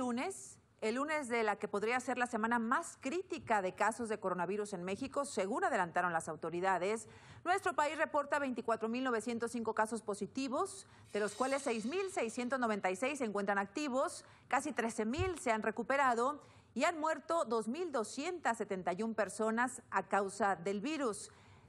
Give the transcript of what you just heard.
lunes, el lunes de la que podría ser la semana más crítica de casos de coronavirus en México, según adelantaron las autoridades, nuestro país reporta 24.905 casos positivos, de los cuales 6.696 se encuentran activos, casi 13.000 se han recuperado y han muerto 2.271 personas a causa del virus.